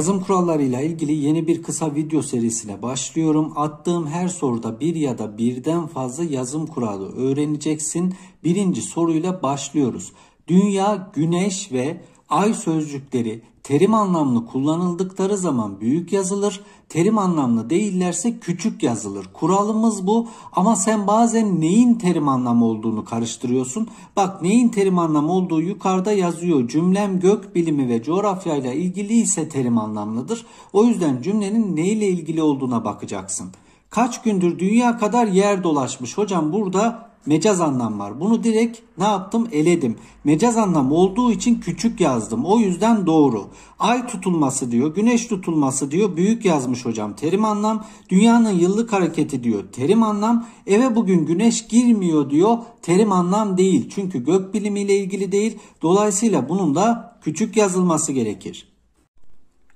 Yazım kurallarıyla ilgili yeni bir kısa video serisine başlıyorum. Attığım her soruda bir ya da birden fazla yazım kuralı öğreneceksin. Birinci soruyla başlıyoruz. Dünya, güneş ve ay sözcükleri terim anlamlı kullanıldıkları zaman büyük yazılır terim anlamlı değillerse küçük yazılır. Kuralımız bu ama sen bazen neyin terim anlamı olduğunu karıştırıyorsun. Bak neyin terim anlamı olduğu yukarıda yazıyor. Cümlem gök bilimi ve coğrafyayla ilgili ise terim anlamlıdır. O yüzden cümlenin neyle ilgili olduğuna bakacaksın. Kaç gündür dünya kadar yer dolaşmış hocam burada mecaz anlam var. Bunu direkt ne yaptım? Eledim. Mecaz anlam olduğu için küçük yazdım. O yüzden doğru. Ay tutulması diyor. Güneş tutulması diyor. Büyük yazmış hocam. Terim anlam. Dünyanın yıllık hareketi diyor. Terim anlam. Eve bugün güneş girmiyor diyor. Terim anlam değil. Çünkü gök bilimiyle ilgili değil. Dolayısıyla bunun da küçük yazılması gerekir.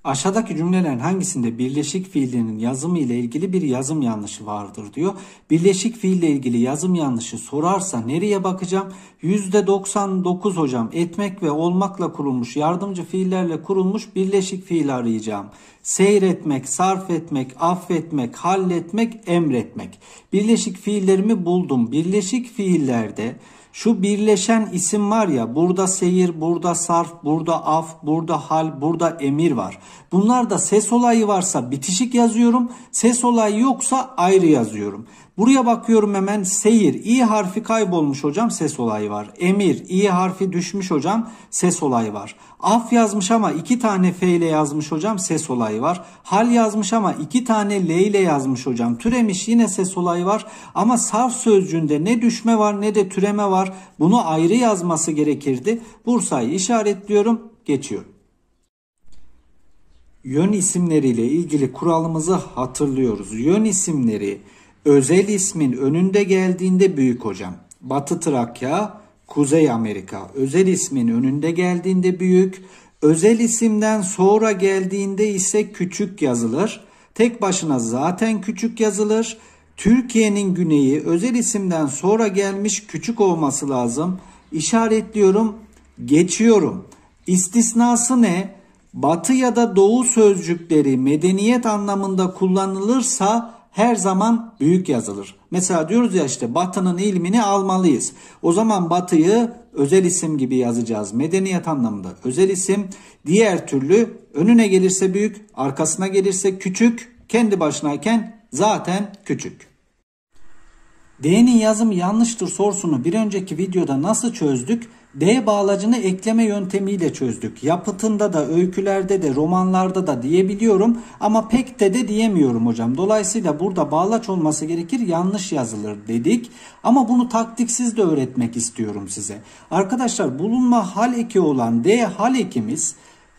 Aşağıdaki cümlelerin hangisinde birleşik fiilinin yazımı ile ilgili bir yazım yanlışı vardır diyor. Birleşik fiil ile ilgili yazım yanlışı sorarsa nereye bakacağım? %99 hocam etmek ve olmakla kurulmuş yardımcı fiillerle kurulmuş birleşik fiil arayacağım. Seyretmek, sarf etmek, affetmek, halletmek, emretmek. Birleşik fiillerimi buldum. Birleşik fiillerde şu birleşen isim var ya burada seyir, burada sarf, burada af, burada hal, burada emir var. Bunlar da ses olayı varsa bitişik yazıyorum. Ses olayı yoksa ayrı yazıyorum. Buraya bakıyorum hemen seyir. i harfi kaybolmuş hocam ses olayı var. Emir i harfi düşmüş hocam ses olayı var. Af yazmış ama iki tane f ile yazmış hocam ses olayı var. Hal yazmış ama iki tane l ile yazmış hocam. Türemiş yine ses olayı var. Ama sarf sözcüğünde ne düşme var ne de türeme var. Bunu ayrı yazması gerekirdi. Bursa'yı işaretliyorum geçiyorum yön isimleriyle ilgili kuralımızı hatırlıyoruz. Yön isimleri özel ismin önünde geldiğinde büyük hocam. Batı Trakya, Kuzey Amerika. Özel ismin önünde geldiğinde büyük, özel isimden sonra geldiğinde ise küçük yazılır. Tek başına zaten küçük yazılır. Türkiye'nin güneyi özel isimden sonra gelmiş küçük olması lazım. İşaretliyorum, geçiyorum. İstisnası ne? Batı ya da doğu sözcükleri medeniyet anlamında kullanılırsa her zaman büyük yazılır. Mesela diyoruz ya işte Batı'nın ilmini almalıyız. O zaman Batı'yı özel isim gibi yazacağız. Medeniyet anlamında özel isim. Diğer türlü önüne gelirse büyük, arkasına gelirse küçük, kendi başınayken zaten küçük. D'nin yazımı yanlıştır sorusunu bir önceki videoda nasıl çözdük? D bağlacını ekleme yöntemiyle çözdük. Yapıtında da, öykülerde de, romanlarda da diyebiliyorum ama pek de de diyemiyorum hocam. Dolayısıyla burada bağlaç olması gerekir, yanlış yazılır dedik. Ama bunu taktiksiz de öğretmek istiyorum size. Arkadaşlar bulunma hal eki olan D hal ekimiz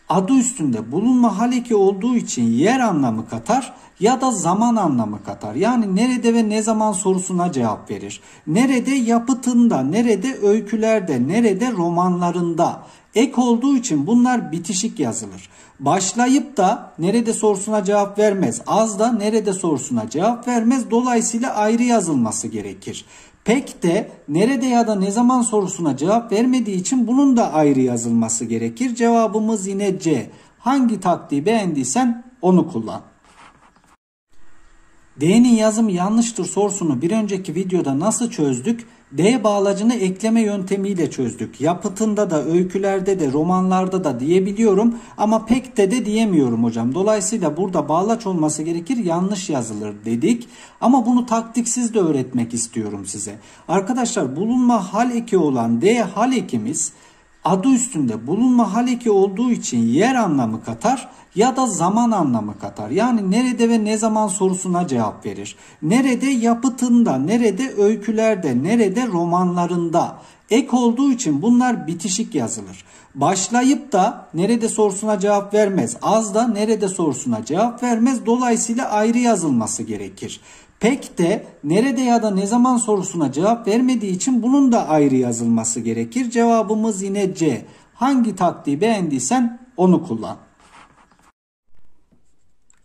adı üstünde bulunma haleki olduğu için yer anlamı katar ya da zaman anlamı katar. Yani nerede ve ne zaman sorusuna cevap verir. Nerede yapıtında, nerede öykülerde, nerede romanlarında. Ek olduğu için bunlar bitişik yazılır. Başlayıp da nerede sorusuna cevap vermez. Az da nerede sorusuna cevap vermez. Dolayısıyla ayrı yazılması gerekir. Pek de nerede ya da ne zaman sorusuna cevap vermediği için bunun da ayrı yazılması gerekir. Cevabımız yine C. Hangi taktiği beğendiysen onu kullan. D'nin yazımı yanlıştır sorusunu bir önceki videoda nasıl çözdük? D bağlacını ekleme yöntemiyle çözdük. Yapıtında da, öykülerde de, romanlarda da diyebiliyorum ama pek de de diyemiyorum hocam. Dolayısıyla burada bağlaç olması gerekir, yanlış yazılır dedik. Ama bunu taktiksiz de öğretmek istiyorum size. Arkadaşlar bulunma hal eki olan D hal ekimiz adı üstünde bulunma haleki olduğu için yer anlamı katar ya da zaman anlamı katar. Yani nerede ve ne zaman sorusuna cevap verir. Nerede yapıtında, nerede öykülerde, nerede romanlarında Ek olduğu için bunlar bitişik yazılır. Başlayıp da nerede sorusuna cevap vermez. Az da nerede sorusuna cevap vermez. Dolayısıyla ayrı yazılması gerekir. Pek de nerede ya da ne zaman sorusuna cevap vermediği için bunun da ayrı yazılması gerekir. Cevabımız yine C. Hangi taktiği beğendiysen onu kullan.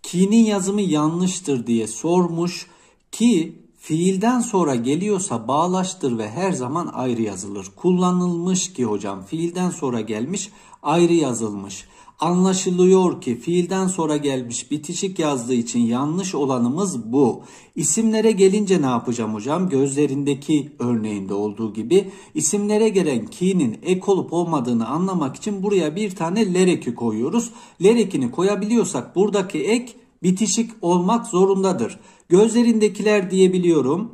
Ki'nin yazımı yanlıştır diye sormuş. Ki Fiilden sonra geliyorsa bağlaştır ve her zaman ayrı yazılır. Kullanılmış ki hocam fiilden sonra gelmiş ayrı yazılmış. Anlaşılıyor ki fiilden sonra gelmiş bitişik yazdığı için yanlış olanımız bu. İsimlere gelince ne yapacağım hocam? Gözlerindeki örneğinde olduğu gibi isimlere gelen ki'nin ek olup olmadığını anlamak için buraya bir tane lereki koyuyoruz. Lerekini koyabiliyorsak buradaki ek bitişik olmak zorundadır. Gözlerindekiler diyebiliyorum.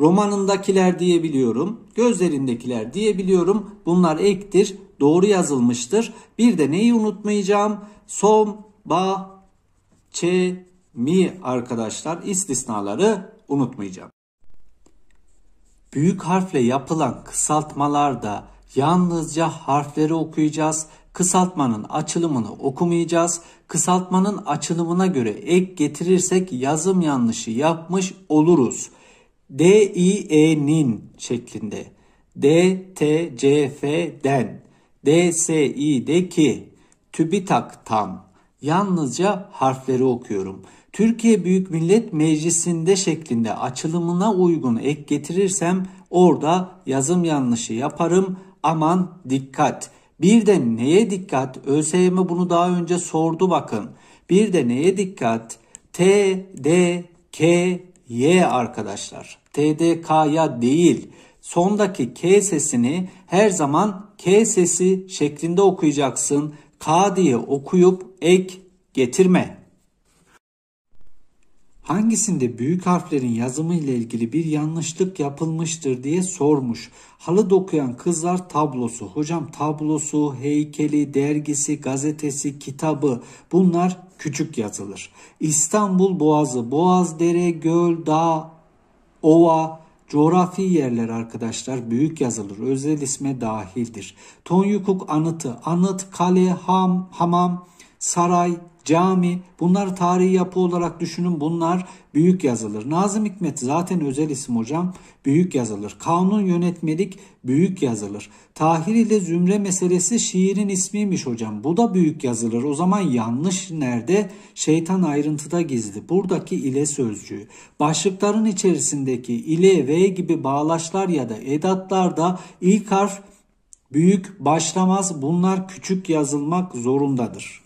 Romanındakiler diyebiliyorum. Gözlerindekiler diyebiliyorum. Bunlar ektir. Doğru yazılmıştır. Bir de neyi unutmayacağım? Som, ba, çe, mi arkadaşlar istisnaları unutmayacağım. Büyük harfle yapılan kısaltmalarda yalnızca harfleri okuyacağız Kısaltmanın açılımını okumayacağız. Kısaltmanın açılımına göre ek getirirsek yazım yanlışı yapmış oluruz. DIE'nin şeklinde. D-T-G-F-D. d DTCF'den. DSİ'deki. TÜBİTAK tam. Yalnızca harfleri okuyorum. Türkiye Büyük Millet Meclisi'nde şeklinde açılımına uygun ek getirirsem orada yazım yanlışı yaparım. Aman dikkat. Bir de neye dikkat? ÖSYM bunu daha önce sordu bakın. Bir de neye dikkat? T, D, K, Y arkadaşlar. T, D, K ya değil. Sondaki K sesini her zaman K sesi şeklinde okuyacaksın. K diye okuyup ek getirme hangisinde büyük harflerin yazımı ile ilgili bir yanlışlık yapılmıştır diye sormuş. Halı dokuyan kızlar tablosu. Hocam tablosu, heykeli, dergisi, gazetesi, kitabı bunlar küçük yazılır. İstanbul Boğazı, Boğaz, Dere, Göl, Dağ, Ova, Coğrafi yerler arkadaşlar büyük yazılır. Özel isme dahildir. Tonyukuk anıtı, anıt, kale, ham, hamam, saray, cami bunlar tarihi yapı olarak düşünün bunlar büyük yazılır. Nazım Hikmet zaten özel isim hocam büyük yazılır. Kanun yönetmelik büyük yazılır. Tahir ile zümre meselesi şiirin ismiymiş hocam. Bu da büyük yazılır. O zaman yanlış nerede? Şeytan ayrıntıda gizli. Buradaki ile sözcüğü. Başlıkların içerisindeki ile ve gibi bağlaçlar ya da edatlarda ilk harf büyük başlamaz. Bunlar küçük yazılmak zorundadır.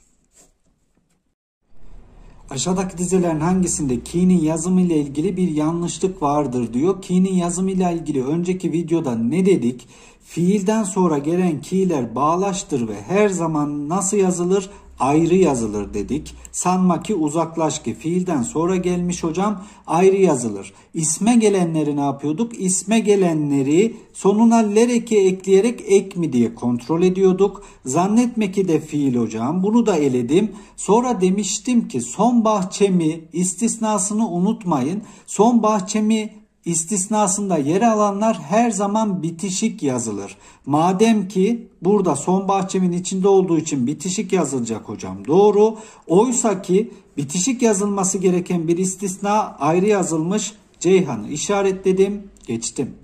Aşağıdaki dizelerin hangisinde Key'nin yazımı ile ilgili bir yanlışlık vardır diyor. Key'nin yazımı ile ilgili önceki videoda ne dedik? Fiilden sonra gelen key'ler bağlaştır ve her zaman nasıl yazılır? ayrı yazılır dedik. Sanma ki uzaklaş ki fiilden sonra gelmiş hocam ayrı yazılır. İsme gelenleri ne yapıyorduk? İsme gelenleri sonuna lereki ekleyerek ek mi diye kontrol ediyorduk. Zannetme ki de fiil hocam bunu da eledim. Sonra demiştim ki son bahçemi istisnasını unutmayın. Son bahçemi istisnasında yer alanlar her zaman bitişik yazılır. Madem ki burada son bahçemin içinde olduğu için bitişik yazılacak hocam. Doğru. Oysa ki bitişik yazılması gereken bir istisna ayrı yazılmış Ceyhan'ı işaretledim. Geçtim.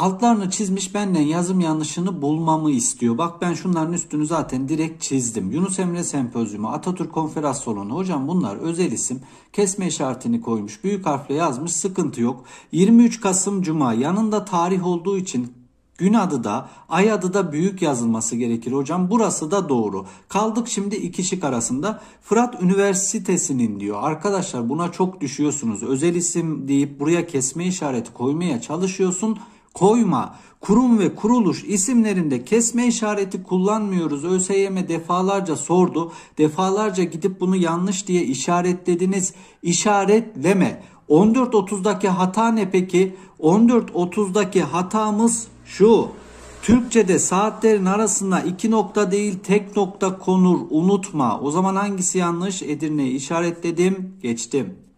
Altlarını çizmiş benden yazım yanlışını bulmamı istiyor. Bak ben şunların üstünü zaten direkt çizdim. Yunus Emre Sempozyumu, Atatürk Konferans Salonu. Hocam bunlar özel isim. Kesme işaretini koymuş. Büyük harfle yazmış. Sıkıntı yok. 23 Kasım Cuma. Yanında tarih olduğu için Gün adı da ay adı da büyük yazılması gerekir hocam. Burası da doğru. Kaldık şimdi iki şık arasında. Fırat Üniversitesi'nin diyor. Arkadaşlar buna çok düşüyorsunuz. Özel isim deyip buraya kesme işareti koymaya çalışıyorsun koyma, kurum ve kuruluş isimlerinde kesme işareti kullanmıyoruz. ÖSYM defalarca sordu. Defalarca gidip bunu yanlış diye işaretlediniz. İşaretleme. 14.30'daki hata ne peki? 14.30'daki hatamız şu. Türkçe'de saatlerin arasında iki nokta değil tek nokta konur unutma. O zaman hangisi yanlış? Edirne'yi işaretledim geçtim.